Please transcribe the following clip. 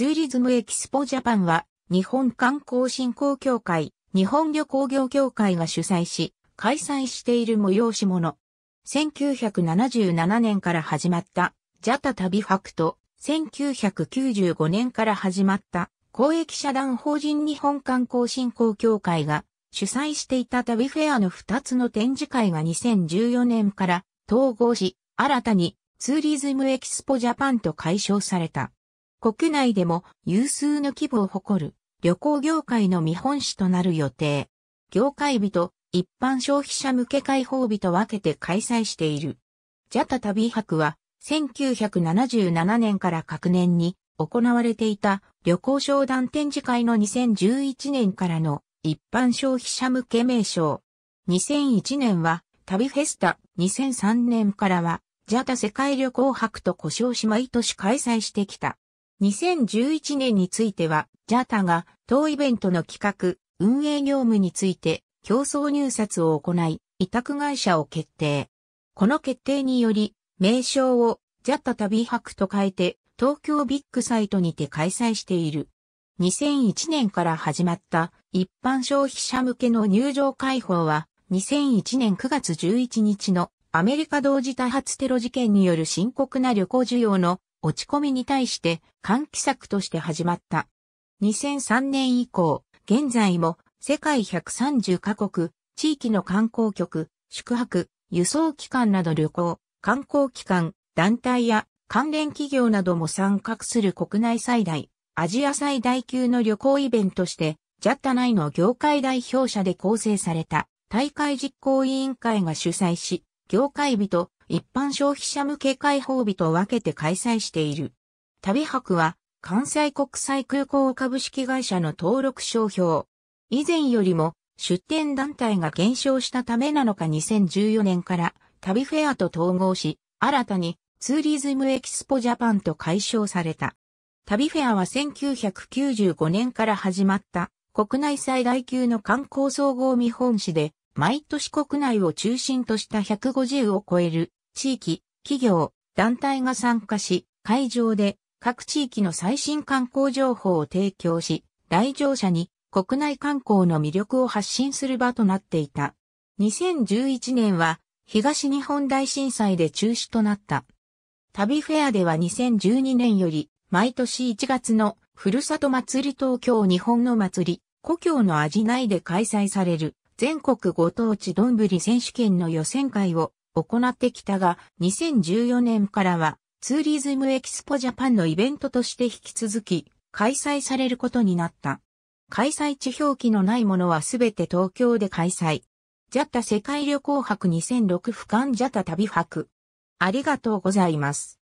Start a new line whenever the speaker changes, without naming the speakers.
ツーリズムエキスポジャパンは、日本観光振興協会、日本旅行業協会が主催し、開催している催し物。1977年から始まった、ジャタ旅ファクト、1995年から始まった、公益社団法人日本観光振興協会が、主催していた旅フェアの2つの展示会が2014年から統合し、新たにツーリズムエキスポジャパンと解消された。国内でも有数の規模を誇る旅行業界の見本市となる予定。業界日と一般消費者向け開放日と分けて開催している。ジャタ旅博は1977年から各年に行われていた旅行商談展示会の2011年からの一般消費者向け名称。2001年は旅フェスタ、2003年からは JATA 世界旅行博と故障し毎年開催してきた。2011年については、ジャタが当イベントの企画、運営業務について競争入札を行い、委託会社を決定。この決定により、名称をジャタ旅博と変えて、東京ビッグサイトにて開催している。2001年から始まった一般消費者向けの入場開放は、2001年9月11日のアメリカ同時多発テロ事件による深刻な旅行需要の落ち込みに対して換気策として始まった。2003年以降、現在も世界130カ国、地域の観光局、宿泊、輸送機関など旅行、観光機関、団体や関連企業なども参画する国内最大、アジア最大級の旅行イベントして、ジャッタ内の業界代表者で構成された大会実行委員会が主催し、業界日と一般消費者向け開放日と分けて開催している。旅博は関西国際空港株式会社の登録商標。以前よりも出店団体が減少したためなのか2014年から旅フェアと統合し、新たにツーリズムエキスポジャパンと解消された。旅フェアは1995年から始まった国内最大級の観光総合見本市で毎年国内を中心とした150を超える地域、企業、団体が参加し、会場で各地域の最新観光情報を提供し、来場者に国内観光の魅力を発信する場となっていた。2011年は東日本大震災で中止となった。旅フェアでは2012年より毎年1月のふるさと祭り東京日本の祭り、故郷の味内で開催される全国ご当地どんぶり選手権の予選会を行ってきたが、2014年からはツーリズムエキスポジャパンのイベントとして引き続き開催されることになった。開催地表記のないものはすべて東京で開催。ジャタ世界旅行博2006俯瞰ジャタ旅博。ありがとうございます。